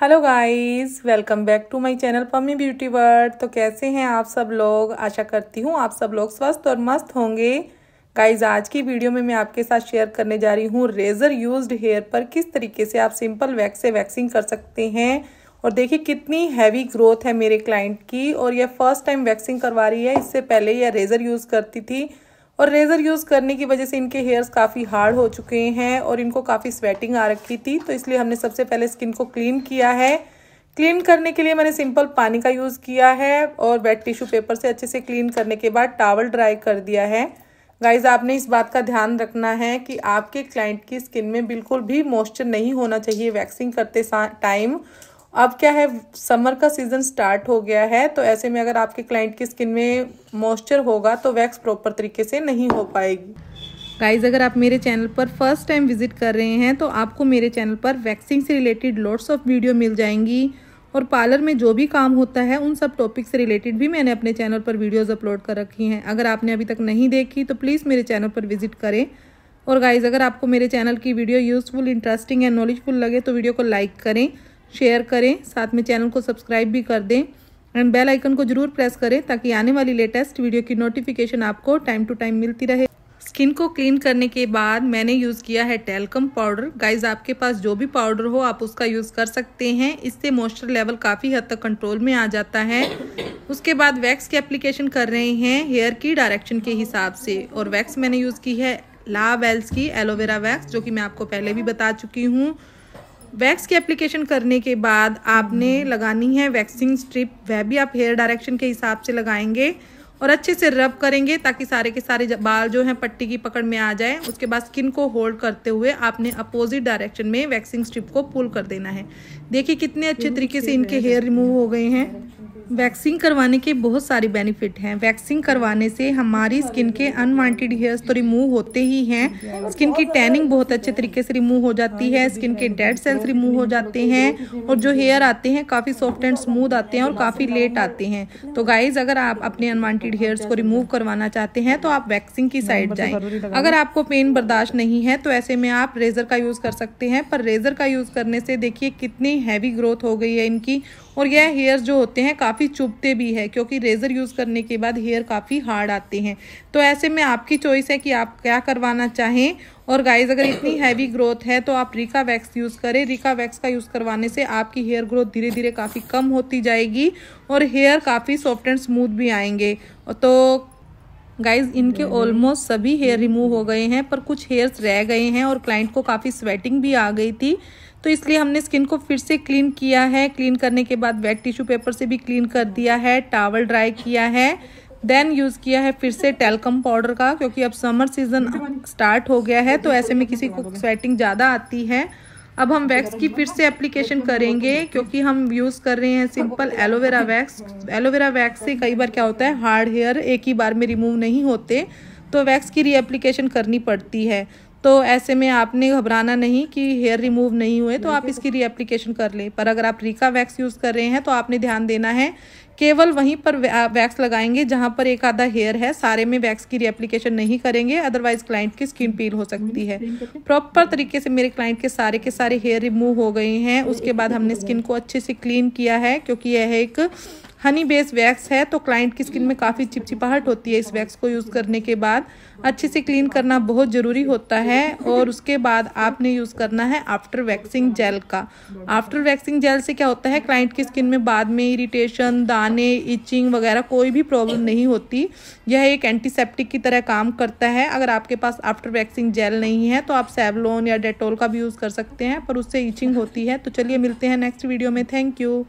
Hello guys welcome back to my channel Pammi beauty world तो कैसे हैं आप सब लोग आशा करती हूँ आप सब लोग स्वस्थ और मस्त होंगे गाइस आज की वीडियो में मैं आपके साथ शेयर करने जा रही हूँ रेज़र यूज्ड हेयर पर किस तरीके से आप सिंपल वैक्स से वैक्सिंग कर सकते हैं और देखिए कितनी हैवी ग्रोथ है मेरे क्लाइंट की और यह फर्स्ट टाइम वैक्सिंग करवा रही है इससे पहले यह रेज़र यूज़ करती थी और रेज़र यूज़ करने की वजह से इनके हेयर्स काफ़ी हार्ड हो चुके हैं और इनको काफ़ी स्वेटिंग आ रखी थी तो इसलिए हमने सबसे पहले स्किन को क्लीन किया है क्लीन करने के लिए मैंने सिंपल पानी का यूज़ किया है और वेट टिश्यू पेपर से अच्छे से क्लीन करने के बाद टावल ड्राई कर दिया है गाइज आपने इस बात का ध्यान रखना है कि आपके क्लाइंट की स्किन में बिल्कुल भी मॉइस्चर नहीं होना चाहिए वैक्सिंग करते टाइम अब क्या है समर का सीज़न स्टार्ट हो गया है तो ऐसे में अगर आपके क्लाइंट की स्किन में मॉइस्चर होगा तो वैक्स प्रॉपर तरीके से नहीं हो पाएगी गाइज अगर आप मेरे चैनल पर फर्स्ट टाइम विजिट कर रहे हैं तो आपको मेरे चैनल पर वैक्सिंग से रिलेटेड लॉट्स ऑफ वीडियो मिल जाएंगी और पार्लर में जो भी काम होता है उन सब टॉपिक से रिलेटेड भी मैंने अपने चैनल पर वीडियोस अपलोड कर रखी हैं अगर आपने अभी तक नहीं देखी तो प्लीज़ मेरे चैनल पर विजिट करें और गाइज़ अगर आपको मेरे चैनल की video useful interesting and knowledgeful लगे तो वीडियो को लाइक करें शेयर करें साथ में चैनल को सब्सक्राइब भी कर दें एंड बेल आइकन को जरूर प्रेस करें ताकि आने वाली लेटेस्ट वीडियो की नोटिफिकेशन आपको टाइम टू टाइम मिलती रहे स्किन को क्लीन करने के बाद मैंने यूज़ किया है टेलकम पाउडर गाइज आपके पास जो भी पाउडर हो आप उसका यूज़ कर सकते हैं इससे मॉइस्चर लेवल काफ़ी हद तक कंट्रोल में आ जाता है उसके बाद वैक्स की एप्लीकेशन कर रहे हैं हेयर की डायरेक्शन के हिसाब से और वैक्स मैंने यूज़ की है ला वेल्स की एलोवेरा वैक्स जो कि मैं आपको पहले भी बता चुकी हूँ वैक्स की एप्लीकेशन करने के बाद आपने हम्म। लगानी है वैक्सिंग स्ट्रिप वह भी आप हेयर डायरेक्शन के हिसाब से लगाएंगे और अच्छे से रब करेंगे ताकि सारे के सारे बाल जो हैं पट्टी की पकड़ में आ जाए उसके बाद स्किन को होल्ड करते हुए आपने अपोजिट डायरेक्शन में वैक्सिंग स्ट्रिप को पुल कर देना है देखिए कितने अच्छे तरीके से इनके हेयर रिमूव हो गए हैं वैक्सिंग करवाने के बहुत सारे बेनिफिट हैं वैक्सिंग करवाने से हमारी स्किन के अनवांटेड हेयर्स तो रिमूव होते ही हैं स्किन की टैनिंग बहुत अच्छे तरीके से रिमूव हो जाती है स्किन के डेड सेल्स रिमूव हो जाते हैं और जो हेयर आते हैं काफ़ी सॉफ्ट एंड स्मूथ आते हैं और काफ़ी लेट आते हैं तो गाइज अगर आप अपने अनवांटेड हेयर्स को रिमूव करवाना चाहते हैं तो आप वैक्सिंग की साइड जाएँ अगर आपको पेन बर्दाश्त नहीं है तो ऐसे में आप रेज़र का यूज़ कर सकते हैं पर रेज़र का यूज़ करने से देखिए कितनी हैवी ग्रोथ हो गई है इनकी और यह हेयर जो होते हैं काफ़ी चुभते भी है क्योंकि रेज़र यूज़ करने के बाद हेयर काफ़ी हार्ड आते हैं तो ऐसे में आपकी चॉइस है कि आप क्या करवाना चाहें और गाइज अगर इतनी हैवी ग्रोथ है तो आप रिका वैक्स यूज़ करें रिका वैक्स का यूज़ करवाने से आपकी हेयर ग्रोथ धीरे धीरे काफ़ी कम होती जाएगी और हेयर काफ़ी सॉफ्ट एंड स्मूथ भी आएंगे तो गाइज इनके ऑलमोस्ट हम्म। सभी हेयर रिमूव हो गए हैं पर कुछ हेयर्स रह गए हैं और क्लाइंट को काफ़ी स्वेटिंग भी आ गई थी तो इसलिए हमने स्किन को फिर से क्लीन किया है क्लीन करने के बाद वेट टिश्यू पेपर से भी क्लीन कर दिया है टावल ड्राई किया है देन यूज़ किया है फिर से टेलकम पाउडर का क्योंकि अब समर सीजन स्टार्ट हो गया है तो ऐसे में किसी को स्वेटिंग ज़्यादा आती है अब हम वैक्स की फिर से एप्लीकेशन करेंगे क्योंकि हम यूज़ कर रहे हैं simple aloe vera wax aloe vera wax से कई बार क्या होता है हार्ड हेयर एक ही बार में रिमूव नहीं होते तो वैक्स की रीएप्लीकेशन करनी पड़ती है तो ऐसे में आपने घबराना नहीं कि हेयर रिमूव नहीं हुए तो आप इसकी रीएप्लीकेशन कर लें पर अगर आप रीका वैक्स यूज़ कर रहे हैं तो आपने ध्यान देना है केवल वहीं पर वैक्स लगाएंगे जहां पर एक आधा हेयर है सारे में वैक्स की रीएप्लीकेशन नहीं करेंगे अदरवाइज क्लाइंट की स्किन पील हो सकती है प्रॉपर तरीके से मेरे क्लाइंट के सारे के सारे हेयर रिमूव हो गए हैं उसके बाद हमने स्किन को अच्छे से क्लीन किया है क्योंकि यह एक हनी बेस वैक्स है तो क्लाइंट की स्किन में काफ़ी चिपचिपाहट होती है इस वैक्स को यूज़ करने के बाद अच्छे से क्लीन करना बहुत ज़रूरी होता है और उसके बाद आपने यूज़ करना है आफ्टर वैक्सिंग जेल का आफ्टर वैक्सिंग जेल से क्या होता है क्लाइंट की स्किन में बाद में इरिटेशन दाने इचिंग वगैरह कोई भी प्रॉब्लम नहीं होती यह एक एंटीसेप्टिक की तरह काम करता है अगर आपके पास आफ्टर वैक्सिंग जेल नहीं है तो आप सेवलोन या डेटोल का भी यूज़ कर सकते हैं पर उससे इचिंग होती है तो चलिए मिलते हैं नेक्स्ट वीडियो में थैंक यू